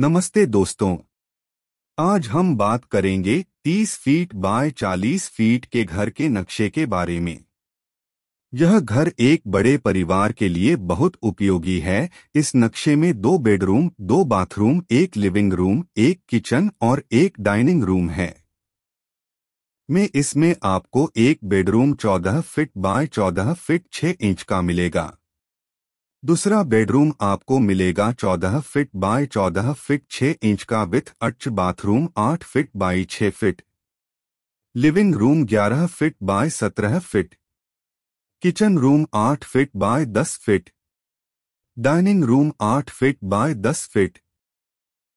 नमस्ते दोस्तों आज हम बात करेंगे 30 फीट बाय 40 फीट के घर के नक्शे के बारे में यह घर एक बड़े परिवार के लिए बहुत उपयोगी है इस नक्शे में दो बेडरूम दो बाथरूम एक लिविंग रूम एक किचन और एक डाइनिंग रूम है मैं इसमें आपको एक bedroom 14 feet by 14 feet 6 inch का मिलेगा दूसरा बेडरूम आपको मिलेगा 14 फीट बाय 14 फीट 6 इंच का विथ अच bathroom 8 feet by 6 feet living room 11 feet by 17 feet kitchen room 8 feet by 10 feet dining room 8 feet by 10 feet